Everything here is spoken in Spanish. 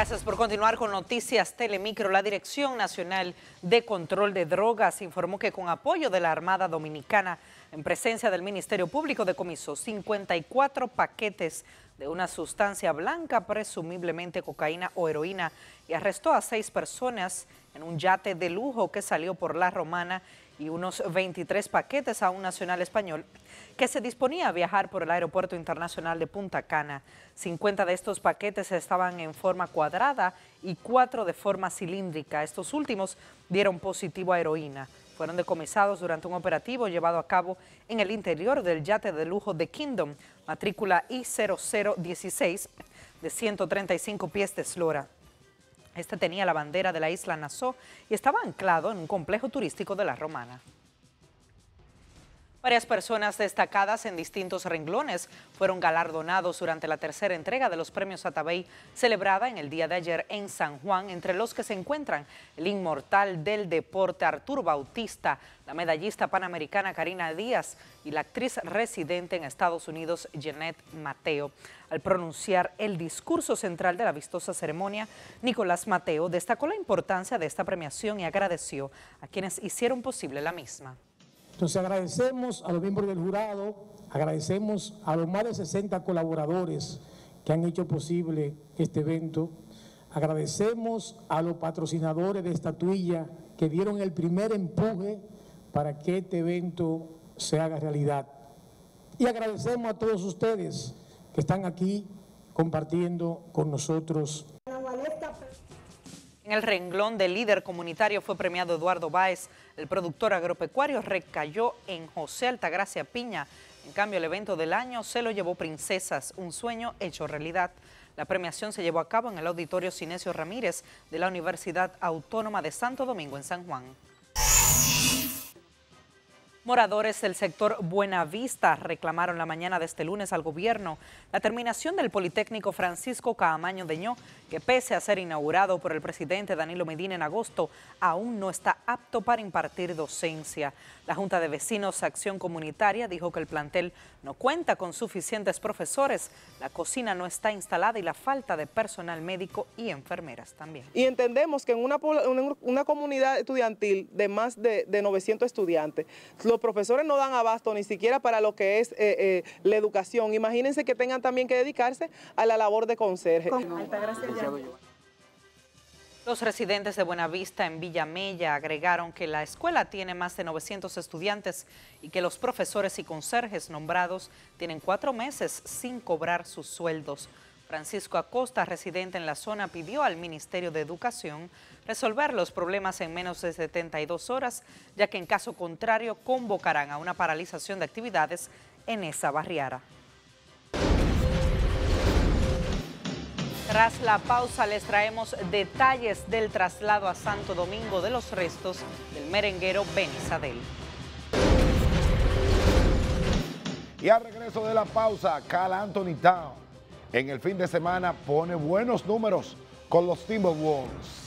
Gracias por continuar con Noticias Telemicro. La Dirección Nacional de Control de Drogas informó que con apoyo de la Armada Dominicana, en presencia del Ministerio Público, decomisó 54 paquetes de una sustancia blanca, presumiblemente cocaína o heroína, y arrestó a seis personas en un yate de lujo que salió por La Romana y unos 23 paquetes a un nacional español que se disponía a viajar por el aeropuerto internacional de Punta Cana. 50 de estos paquetes estaban en forma cuadrada y cuatro de forma cilíndrica. Estos últimos dieron positivo a heroína fueron decomisados durante un operativo llevado a cabo en el interior del yate de lujo de Kingdom, matrícula I0016, de 135 pies de eslora. Este tenía la bandera de la isla Nassau y estaba anclado en un complejo turístico de la Romana. Varias personas destacadas en distintos renglones fueron galardonados durante la tercera entrega de los premios Atabey celebrada en el día de ayer en San Juan, entre los que se encuentran el inmortal del deporte Artur Bautista, la medallista panamericana Karina Díaz y la actriz residente en Estados Unidos Jeanette Mateo. Al pronunciar el discurso central de la vistosa ceremonia, Nicolás Mateo destacó la importancia de esta premiación y agradeció a quienes hicieron posible la misma. Entonces agradecemos a los miembros del jurado, agradecemos a los más de 60 colaboradores que han hecho posible este evento, agradecemos a los patrocinadores de Estatuilla que dieron el primer empuje para que este evento se haga realidad. Y agradecemos a todos ustedes que están aquí compartiendo con nosotros. En el renglón de líder comunitario fue premiado Eduardo Báez. El productor agropecuario recayó en José Altagracia Piña. En cambio, el evento del año se lo llevó Princesas, un sueño hecho realidad. La premiación se llevó a cabo en el Auditorio Cinesio Ramírez de la Universidad Autónoma de Santo Domingo en San Juan. Moradores del sector Buenavista reclamaron la mañana de este lunes al gobierno la terminación del Politécnico Francisco Caamaño deño que pese a ser inaugurado por el presidente Danilo Medina en agosto, aún no está apto para impartir docencia. La Junta de Vecinos Acción Comunitaria dijo que el plantel no cuenta con suficientes profesores, la cocina no está instalada y la falta de personal médico y enfermeras también. Y entendemos que en una, comunidad estudiantil de más de 900 estudiantes, los profesores no dan abasto ni siquiera para lo que es eh, eh, la educación. Imagínense que tengan también que dedicarse a la labor de conserje. Los residentes de Buenavista en Villa Mella agregaron que la escuela tiene más de 900 estudiantes y que los profesores y conserjes nombrados tienen cuatro meses sin cobrar sus sueldos. Francisco Acosta, residente en la zona, pidió al Ministerio de Educación resolver los problemas en menos de 72 horas, ya que en caso contrario convocarán a una paralización de actividades en esa barriada. Tras la pausa les traemos detalles del traslado a Santo Domingo de los restos del merenguero Benizadel. Y al regreso de la pausa, Cal Anthony Town en el fin de semana pone buenos números con los Timberwolves.